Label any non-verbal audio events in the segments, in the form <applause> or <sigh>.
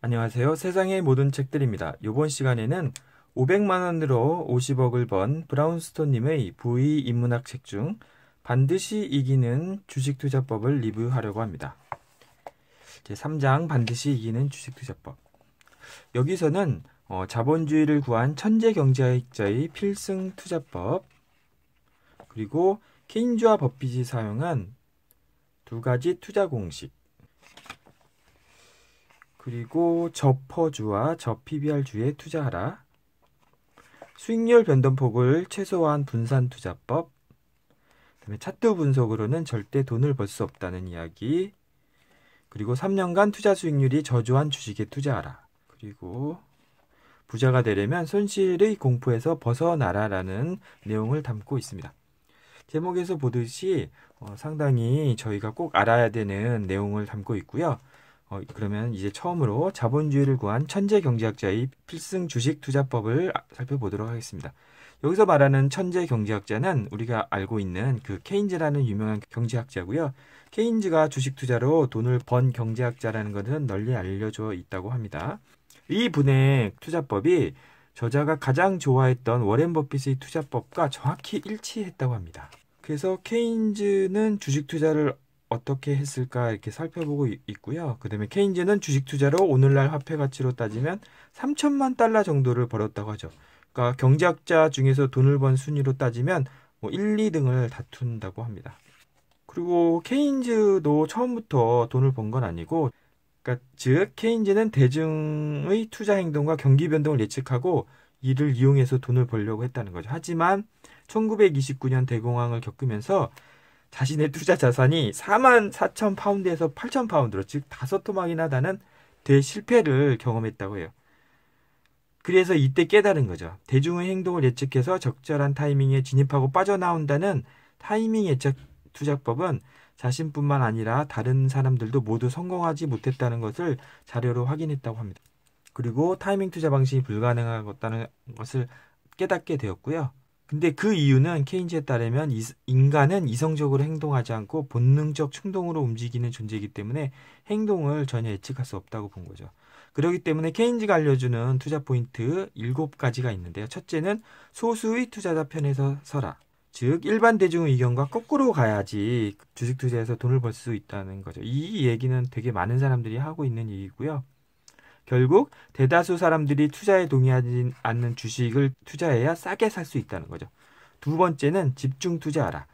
안녕하세요. 세상의 모든 책들입니다. 이번 시간에는 500만 원으로 50억을 번 브라운스톤 님의 부의 인문학 책 중 반드시 이기는 주식 투자법을 리뷰하려고 합니다. 제 3장 반드시 이기는 주식 투자법. 여기서는 어, 자본주의를 구한 천재 경제학자의 필승 투자법 그리고 케인즈와 버핏이 사용한 두 가지 투자 공식 그리고 저퍼주와 저PBR주에 투자하라. 수익률 변동폭을 최소화한 분산 투자법. 그다음에 차트 분석으로는 절대 돈을 벌 수 없다는 이야기. 그리고 3년간 투자 수익률이 저조한 주식에 투자하라. 그리고 부자가 되려면 손실의 공포에서 벗어나라라는 내용을 담고 있습니다. 제목에서 보듯이 어, 상당히 저희가 꼭 알아야 되는 내용을 담고 있고요. 어, 그러면 이제 처음으로 자본주의를 구한 천재 경제학자의 필승 주식 투자법을 아, 살펴보도록 하겠습니다. 여기서 말하는 천재 경제학자는 우리가 알고 있는 그 케인즈라는 유명한 경제학자고요. 케인즈가 주식 투자로 돈을 번 경제학자라는 것은 널리 알려져 있다고 합니다. 이 분의 투자법이 저자가 가장 좋아했던 워렌 버핏의 투자법과 정확히 일치했다고 합니다. 그래서 케인즈는 주식 투자를 어떻게 했을까 이렇게 살펴보고 있고요. 그다음에 케인즈는 주식 투자로 오늘날 화폐 가치로 따지면 3천만 달러 정도를 벌었다고 하죠. 그러니까 경제학자 중에서 돈을 번 순위로 따지면 뭐 1, 2등을 다툰다고 합니다. 그리고 케인즈도 처음부터 돈을 번 건 아니고 그러니까 즉 케인즈는 대중의 투자 행동과 경기 변동을 예측하고 이를 이용해서 돈을 벌려고 했다는 거죠. 하지만 1929년 대공황을 겪으면서 자신의 투자 자산이 4만 4천 파운드에서 8천 파운드로 즉 다섯 토막이나 다는 대실패를 경험했다고 해요. 그래서 이때 깨달은 거죠. 대중의 행동을 예측해서 적절한 타이밍에 진입하고 빠져나온다는 타이밍 예측 투자법은 자신뿐만 아니라 다른 사람들도 모두 성공하지 못했다는 것을 자료로 확인했다고 합니다. 그리고 타이밍 투자 방식이 불가능하다는 것을 깨닫게 되었고요. 근데 그 이유는 케인즈에 따르면 인간은 이성적으로 행동하지 않고 본능적 충동으로 움직이는 존재이기 때문에 행동을 전혀 예측할 수 없다고 본 거죠. 그렇기 때문에 케인즈가 알려주는 투자 포인트 7가지가 있는데요. 첫째는 소수의 투자자 편에서 서라. 즉 일반 대중의 의견과 거꾸로 가야지 주식 투자에서 돈을 벌 수 있다는 거죠. 이 얘기는 되게 많은 사람들이 하고 있는 얘기고요. 결국 대다수 사람들이 투자에 동의하지 않는 주식을 투자해야 싸게 살 수 있다는 거죠. 두 번째는 집중 투자하라.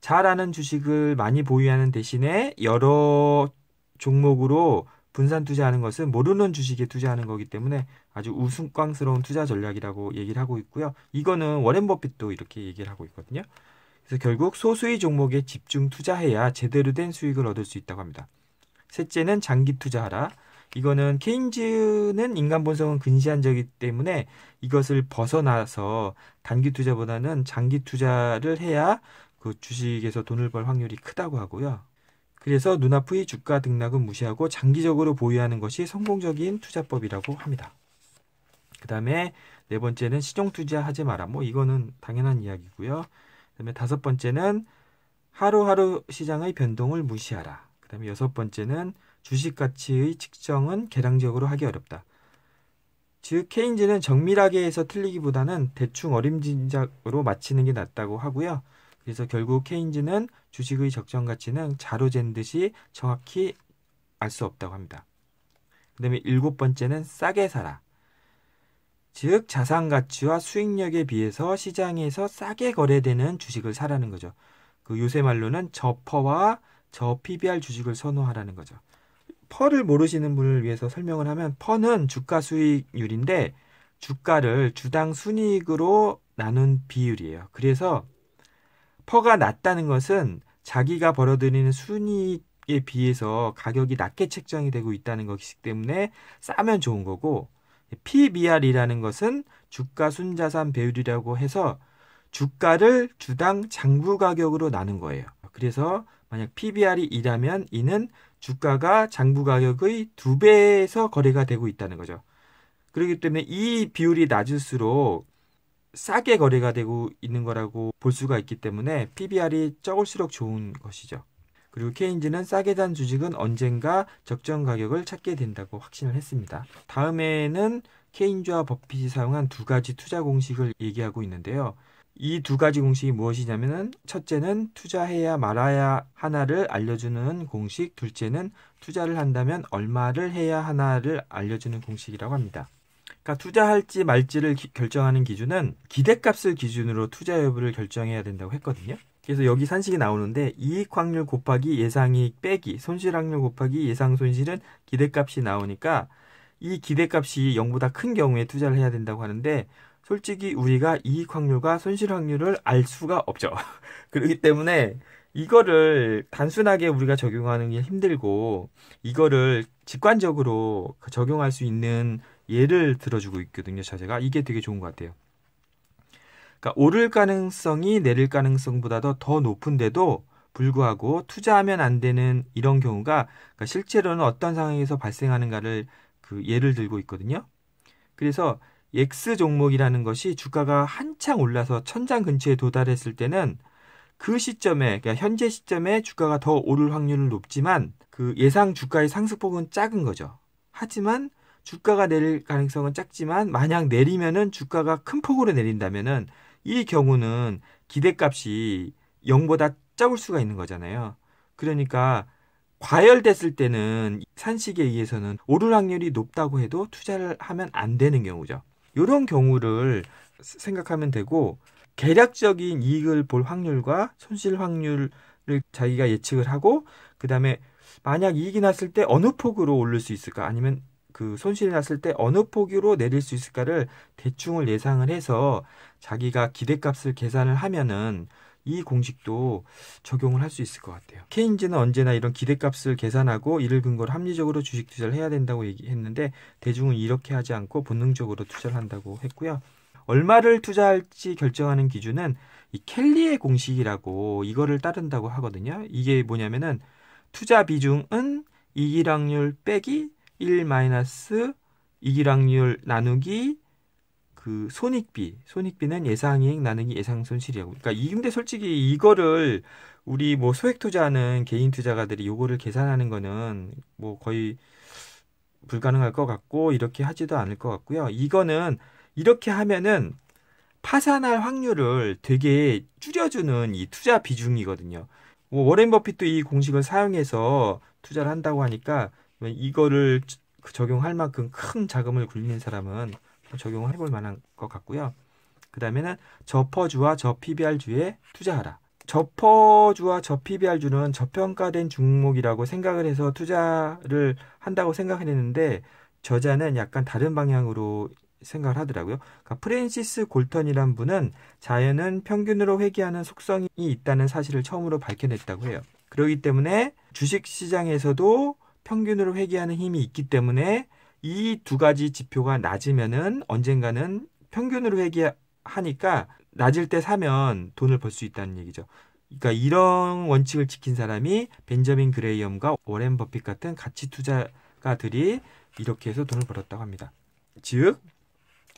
잘 아는 주식을 많이 보유하는 대신에 여러 종목으로 분산 투자하는 것은 모르는 주식에 투자하는 거기 때문에 아주 우스꽝스러운 투자 전략이라고 얘기를 하고 있고요. 이거는 워렌 버핏도 이렇게 얘기를 하고 있거든요. 그래서 결국 소수의 종목에 집중 투자해야 제대로 된 수익을 얻을 수 있다고 합니다. 셋째는 장기 투자하라. 이거는 케인즈는 인간 본성은 근시한적이기 때문에 이것을 벗어나서 단기 투자보다는 장기 투자를 해야 그 주식에서 돈을 벌 확률이 크다고 하고요. 그래서 눈앞의 주가 등락은 무시하고 장기적으로 보유하는 것이 성공적인 투자법이라고 합니다. 그 다음에 네 번째는 시종 투자하지 마라. 뭐 이거는 당연한 이야기고요. 그 다음에 다섯 번째는 하루하루 시장의 변동을 무시하라. 그 다음에 여섯 번째는 주식 가치의 측정은 계량적으로 하기 어렵다. 즉 케인즈는 정밀하게 해서 틀리기보다는 대충 어림짐작으로 맞히는 게 낫다고 하고요. 그래서 결국 케인즈는 주식의 적정 가치는 자로 잰 듯이 정확히 알 수 없다고 합니다. 그다음에 일곱 번째는 싸게 사라. 즉 자산 가치와 수익력에 비해서 시장에서 싸게 거래되는 주식을 사라는 거죠. 그 요새 말로는 저퍼와 저 PBR 주식을 선호하라는 거죠. 펄을 모르시는 분을 위해서 설명을 하면 펄은 주가 수익률인데 주가를 주당 순이익으로 나눈 비율이에요. 그래서 퍼가 낮다는 것은 자기가 벌어들이는 순이익에 비해서 가격이 낮게 책정이 되고 있다는 것이기 때문에 싸면 좋은 거고 PBR이라는 것은 주가 순자산 배율이라고 해서 주가를 주당 장부 가격으로 나눈 거예요. 그래서 만약 PBR이 2라면 이는 주가가 장부 가격의 두 배에서 거래가 되고 있다는 거죠. 그렇기 때문에 이 비율이 낮을수록 싸게 거래가 되고 있는 거라고 볼 수가 있기 때문에 PBR이 적을수록 좋은 것이죠. 그리고 케인즈는 싸게 단 주식은 언젠가 적정 가격을 찾게 된다고 확신을 했습니다. 다음에는 케인즈와 버핏이 사용한 두 가지 투자 공식을 얘기하고 있는데요. 이두 가지 공식이 무엇이냐면은 첫째는 투자해야 말아야 하나를 알려주는 공식, 둘째는 투자를 한다면 얼마를 해야 하나를 알려주는 공식이라고 합니다. 그러니까 투자할지 말지를 기, 결정하는 기준은 기대값을 기준으로 투자 여부를 결정해야 된다고 했거든요. 그래서 여기 산식이 나오는데 이익 확률 곱하기 예상이익 빼기 손실 확률 곱하기 예상 손실은 기대값이 나오니까 이 기대값이 0보다 큰 경우에 투자를 해야 된다고 하는데 솔직히 우리가 이익 확률과 손실 확률을 알 수가 없죠. <laughs> 그렇기 때문에 이거를 단순하게 우리가 적용하는 게 힘들고 이거를 직관적으로 그 적용할 수 있는 예를 들어주고 있거든요. 자세가 이게 되게 좋은 것 같아요. 그러니까 오를 가능성이 내릴 가능성보다더 높은데도 불구하고 투자하면 안 되는 이런 경우가 그러니까 실제로는 어떤 상황에서 발생하는가를 그 예를 들고 있거든요. 그래서 X 종목이라는 것이 주가가 한창 올라서 천장 근처에 도달했을 때는 그 시점에 그러니까 현재 시점에 주가가 더 오를 확률은 높지만 그 예상 주가의 상승폭은 작은 거죠. 하지만 주가가 내릴 가능성은 작지만 만약 내리면은 주가가 큰 폭으로 내린다면은 이 경우는 기대값이 0보다 작을 수가 있는 거잖아요. 그러니까 과열됐을 때는 산식에 의해서는 오를 확률이 높다고 해도 투자를 하면 안 되는 경우죠. 이런 경우를 생각하면 되고 계략적인 이익을 볼 확률과 손실 확률을 자기가 예측을 하고 그다음에 만약 이익이 났을 때 어느 폭으로 올릴 수 있을까 아니면 그 손실이 났을 때 어느 폭으로 내릴 수 있을까를 대충을 예상을 해서 자기가 기대값을 계산을 하면은 이 공식도 적용을 할 수 있을 것 같아요. 케인즈는 언제나 이런 기대값을 계산하고 이를 근거로 합리적으로 주식 투자를 해야 된다고 얘기했는데 대중은 이렇게 하지 않고 본능적으로 투자를 한다고 했고요. 얼마를 투자할지 결정하는 기준은 이 켈리의 공식이라고 이거를 따른다고 하거든요. 이게 뭐냐면은 투자 비중은 이기량률 빼기 1마이기량률 나누기 그 손익비, 손익비는 예상이익 나누기 예상 손실이라고. 그러니까 이 근데 솔직히 이거를 우리 뭐 소액 투자하는 개인 투자가들이 요거를 계산하는 거는 뭐 거의 불가능할 것 같고 이렇게 하지도 않을 것 같고요. 이거는 이렇게 하면은 파산할 확률을 되게 줄여주는 이 투자 비중이거든요. 뭐 워렌 버핏도 이 공식을 사용해서 투자를 한다고 하니까 이거를 그 적용할 만큼 큰 자금을 굴리는 사람은 적용을 해볼 만한 것 같고요. 그 다음에는 저퍼주와 저PBR주에 투자하라. 저퍼주와 저PBR주는 저평가된 종목이라고 생각을 해서 투자를 한다고 생각했는데 을 저자는 약간 다른 방향으로 생각을 하더라고요. 그러니까 프랜시스 골턴이란 분은 자연은 평균으로 회귀하는 속성이 있다는 사실을 처음으로 밝혀냈다고 해요. 그러기 때문에 주식 시장에서도 평균으로 회귀하는 힘이 있기 때문에 이두 가지 지표가 낮으면은 언젠가는 평균으로 회귀하니까 낮을 때 사면 돈을 벌 수 있다는 얘기죠. 그러니까 이런 원칙을 지킨 사람이 벤저민 그레이엄과 워렌 버핏 같은 가치 투자가들이 이렇게 해서 돈을 벌었다고 합니다. 즉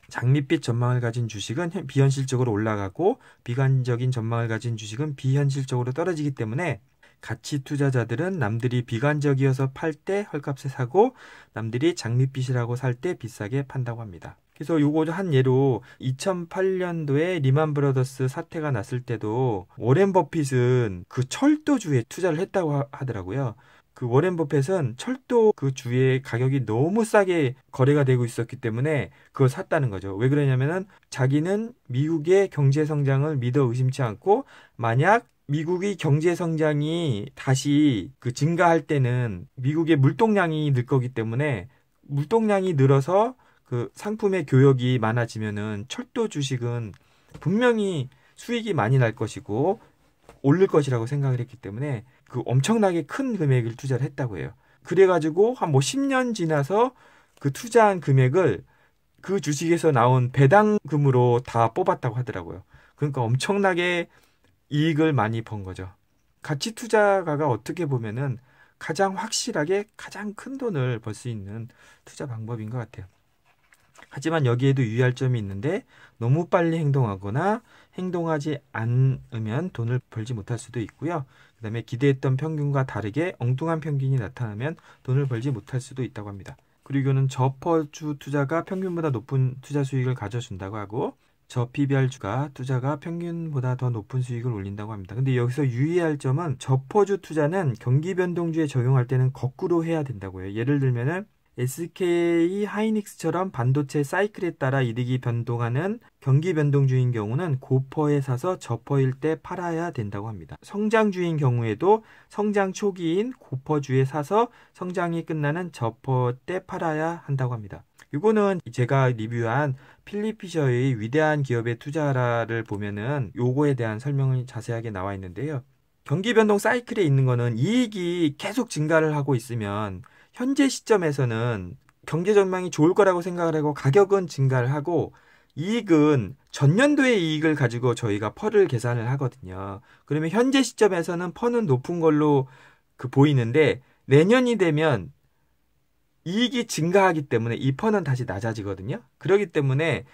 장밋빛 전망을 가진 주식은 비현실적으로 올라가고 비관적인 전망을 가진 주식은 비현실적으로 떨어지기 때문에 가치 투자자들은 남들이 비관적이어서 팔 때 헐값에 사고 남들이 장밋빛이라고 살 때 비싸게 판다고 합니다. 그래서 요거 한 예로 2008년도에 리만 브라더스 사태가 났을 때도 워렌 버핏은 그 철도주에 투자를 했다고 하더라고요. 그 워렌 버핏은 철도 그 주의 가격이 너무 싸게 거래가 되고 있었기 때문에 그걸 샀다는 거죠. 왜 그러냐면은 자기는 미국의 경제 성장을 믿어 의심치 않고 만약 미국의 경제 성장이 다시 그 증가할 때는 미국의 물동량이 늘 거기 때문에 물동량이 늘어서 그 상품의 교역이 많아지면은 철도 주식은 분명히 수익이 많이 날 것이고 오를 것이라고 생각을 했기 때문에 그 엄청나게 큰 금액을 투자를 했다고 해요. 그래가지고 한 뭐 10년 지나서 그 투자한 금액을 그 주식에서 나온 배당금으로 다 뽑았다고 하더라고요. 그러니까 엄청나게 이익을 많이 번 거죠. 가치 투자가가 어떻게 보면은 가장 확실하게 가장 큰 돈을 벌 수 있는 투자 방법인 것 같아요. 하지만 여기에도 유의할 점이 있는데 너무 빨리 행동하거나 행동하지 않으면 돈을 벌지 못할 수도 있고요. 그다음에 기대했던 평균과 다르게 엉뚱한 평균이 나타나면 돈을 벌지 못할 수도 있다고 합니다. 그리고 는 저퍼주 투자가 평균보다 높은 투자 수익을 가져준다고 하고 저PBR주가 투자가 평균보다 더 높은 수익을 올린다고 합니다. 근데 여기서 유의할 점은 저퍼주 투자는 경기 변동주에 적용할 때는 거꾸로 해야 된다고 해요. 예를 들면은 SK 하이닉스처럼 반도체 사이클에 따라 이득이 변동하는 경기 변동주인 경우는 고퍼에 사서 저퍼일 때 팔아야 된다고 합니다. 성장주인 경우에도 성장 초기인 고퍼주에 사서 성장이 끝나는 저퍼 때 팔아야 한다고 합니다. 이거는 제가 리뷰한 필리피셔의 위대한 기업의 투자라를 보면은 요거에 대한 설명이 자세하게 나와 있는데요. 경기 변동 사이클에 있는 거는 이익이 계속 증가를 하고 있으면 현재 시점에서는 경제 전망이 좋을 거라고 생각을 하고 가격은 증가를 하고 이익은 전년도의 이익을 가지고 저희가 펄을 계산을 하거든요. 그러면 현재 시점에서는 펄은 높은 걸로 그 보이는데 내년이 되면 이익이 증가하기 때문에 이퍼는 다시 낮아지거든요. 그러기 때문에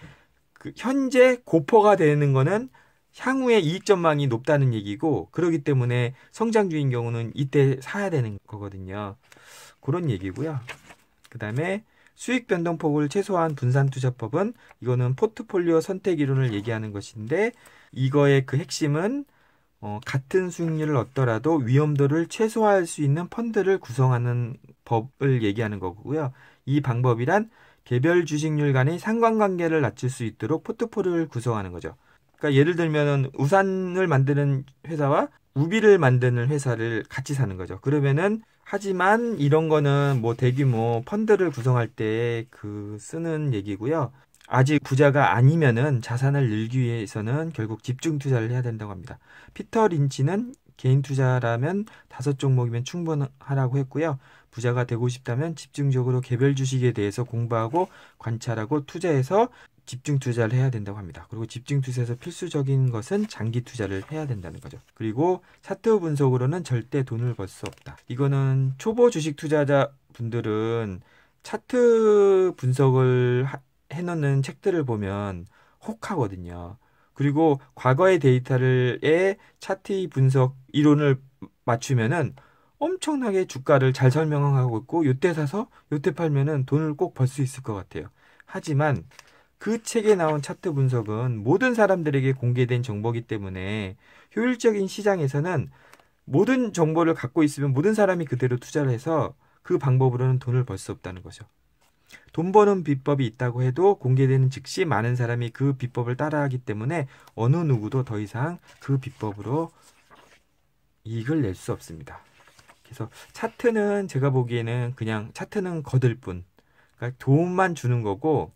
그 현재 고퍼가 되는 거는 향후에 이익 전망이 높다는 얘기고 그러기 때문에 성장주인 경우는 이때 사야 되는 거거든요. 그런 얘기고요. 그다음에 수익 변동폭을 최소화한 분산 투자법은 이거는 포트폴리오 선택 이론을 얘기하는 것인데 이거의 그 핵심은 어, 같은 수익률을 얻더라도 위험도를 최소화할 수 있는 펀드를 구성하는 법을 얘기하는 거고요. 이 방법이란 개별 주식률 간의 상관관계를 낮출 수 있도록 포트폴리오를 구성하는 거죠. 그러니까 예를 들면은 우산을 만드는 회사와 우비를 만드는 회사를 같이 사는 거죠. 그러면은 하지만 이런 거는 뭐 대규모 펀드를 구성할 때 그 쓰는 얘기고요. 아직 부자가 아니면은 자산을 늘기 위해서는 결국 집중 투자를 해야 된다고 합니다. 피터 린치는 개인 투자라면 다섯 종목이면 충분하라고 했고요. 부자가 되고 싶다면 집중적으로 개별 주식에 대해서 공부하고 관찰하고 투자해서 집중 투자를 해야 된다고 합니다. 그리고 집중 투자에서 필수적인 것은 장기 투자를 해야 된다는 거죠. 그리고 차트 분석으로는 절대 돈을 벌 수 없다. 이거는 초보 주식 투자자 분들은 차트 분석을 해놓는 책들을 보면 혹하거든요. 그리고 과거의 데이터를의 차트 분석 이론을 맞추면은 엄청나게 주가를 잘 설명하고 있고 요때 사서 요때 팔면은 돈을 꼭 벌 수 있을 것 같아요. 하지만 그 책에 나온 차트 분석은 모든 사람들에게 공개된 정보기 이 때문에 효율적인 시장에서는 모든 정보를 갖고 있으면 모든 사람이 그대로 투자를 해서 그 방법으로는 돈을 벌 수 없다는 거죠. 돈 버는 비법이 있다고 해도 공개되는 즉시 많은 사람이 그 비법을 따라하기 때문에 어느 누구도 더 이상 그 비법으로 이익을 낼 수 없습니다. 그래서 차트는 제가 보기에는 그냥 차트는 거들 뿐. 그러니까 도움만 주는 거고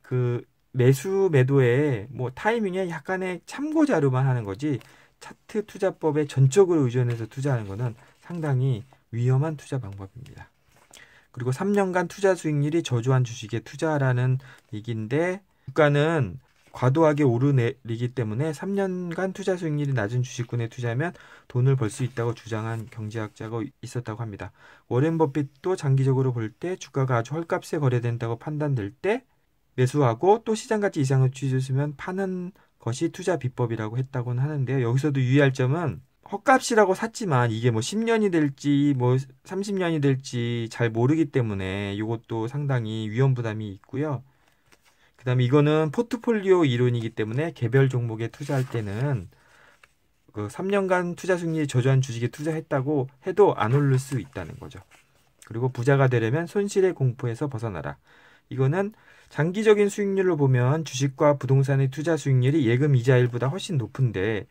그 매수 매도에 뭐 타이밍에 약간의 참고 자료만 하는 거지 차트 투자법에 전적으로 의존해서 투자하는 거는 상당히 위험한 투자 방법입니다. 그리고 3년간 투자 수익률이 저조한 주식에 투자라는 하 얘기인데 국가는 과도하게 오르내리기 때문에 3년간 투자 수익률이 낮은 주식군에 투자하면 돈을 벌 수 있다고 주장한 경제학자가 있었다고 합니다. 워렌 버핏도 장기적으로 볼 때 주가가 아주 헐값에 거래된다고 판단될 때 매수하고 또 시장가치 이상을 취소했으면 파는 것이 투자 비법이라고 했다고는 하는데요. 여기서도 유의할 점은 헛값이라고 샀지만 이게 뭐 10년이 될지 뭐 30년이 될지 잘 모르기 때문에 이것도 상당히 위험 부담이 있고요. 그다음에 이거는 포트폴리오 이론이기 때문에 개별 종목에 투자할 때는 그 3년간 투자 승리 저조한 주식에 투자했다고 해도 안 오를 수 있다는 거죠. 그리고 부자가 되려면 손실의 공포에서 벗어나라. 이거는 장기적인 수익률로 보면 주식과 부동산의 투자 수익률이 예금 이자율보다 훨씬 높은데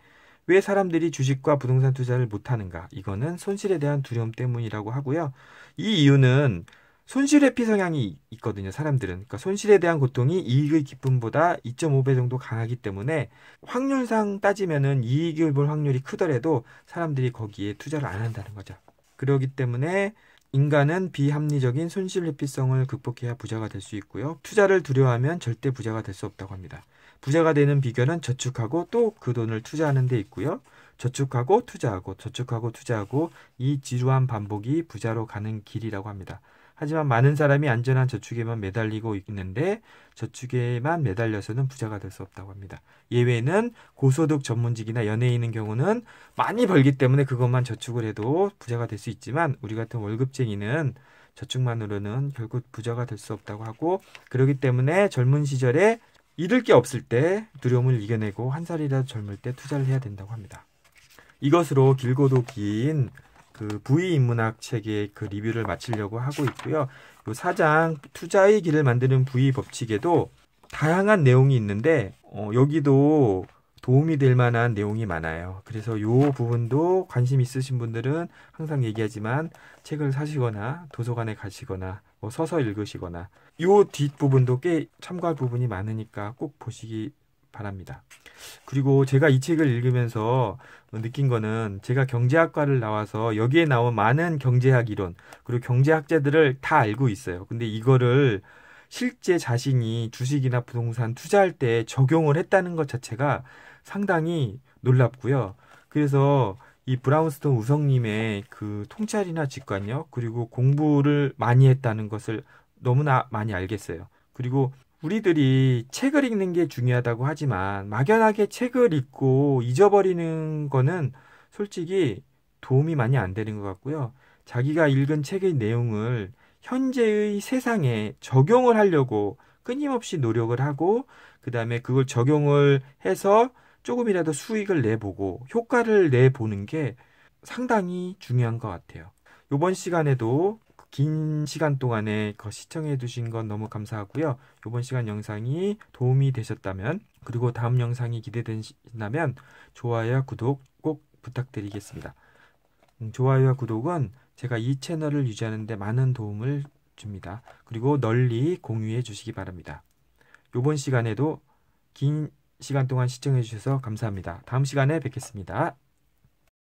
왜 사람들이 주식과 부동산 투자를 못하는가? 이거는 손실에 대한 두려움 때문이라고 하고요. 이 이유는 손실회 피성향이 있거든요, 사람들은. 그러니까 손실에 대한 고통이 이익의 기쁨보다 2.5배 정도 강하기 때문에 확률상 따지면은 이익을 볼 확률이 크더라도 사람들이 거기에 투자를 안 한다는 거죠. 그러기 때문에 인간은 비합리적인 손실 회피성을 극복해야 부자가 될 수 있고요. 투자를 두려워하면 절대 부자가 될 수 없다고 합니다. 부자가 되는 비결은 저축하고 또 그 돈을 투자하는 데 있고요. 저축하고 투자하고 저축하고 투자하고 이 지루한 반복이 부자로 가는 길이라고 합니다. 하지만 많은 사람이 안전한 저축에만 매달리고 있는데 저축에만 매달려서는 부자가 될 수 없다고 합니다. 예외는 고소득 전문직이나 연예인인 경우는 많이 벌기 때문에 그것만 저축을 해도 부자가 될 수 있지만 우리 같은 월급쟁이는 저축만으로는 결국 부자가 될 수 없다고 하고 그러기 때문에 젊은 시절에 잃을 게 없을 때 두려움을 이겨내고 한 살이라도 젊을 때 투자를 해야 된다고 합니다. 이것으로 길고도 긴그 부의 인문학 책의 그 리뷰를 마치려고 하고 있고요. 요 사장 투자의 길을 만드는 부의 법칙에도 다양한 내용이 있는데 어, 여기도 도움이 될 만한 내용이 많아요. 그래서 요 부분도 관심 있으신 분들은 항상 얘기하지만 책을 사시거나 도서관에 가시거나 뭐 서서 읽으시거나 요 뒷부분도 꽤 참고할 부분이 많으니까 꼭 보시기 바랍니다. 그리고 제가 이 책을 읽으면서 느낀 거는 제가 경제학과를 나와서 여기에 나온 많은 경제학 이론 그리고 경제학자들을 다 알고 있어요. 근데 이거를 실제 자신이 주식이나 부동산 투자할 때 적용을 했다는 것 자체가 상당히 놀랍고요. 그래서 이 브라운스톤 우성님의 그 통찰이나 직관력 그리고 공부를 많이 했다는 것을 너무나 많이 알겠어요. 그리고 우리들이 책을 읽는 게 중요하다고 하지만 막연하게 책을 읽고 잊어버리는 거는 솔직히 도움이 많이 안 되는 것 같고요. 자기가 읽은 책의 내용을 현재의 세상에 적용을 하려고 끊임없이 노력을 하고 그다음에 그걸 적용을 해서 조금이라도 수익을 내보고 효과를 내보는 게 상당히 중요한 것 같아요. 이번 시간에도 긴 시간 동안에 시청해 주신 건 너무 감사하고요. 이번 시간 영상이 도움이 되셨다면 그리고 다음 영상이 기대된다면 좋아요와 구독 꼭 부탁드리겠습니다. 음, 좋아요와 구독은 제가 이 채널을 유지하는 데 많은 도움을 줍니다. 그리고 널리 공유해 주시기 바랍니다. 이번 시간에도 긴 시간 동안 시청해 주셔서 감사합니다. 다음 시간에 뵙겠습니다.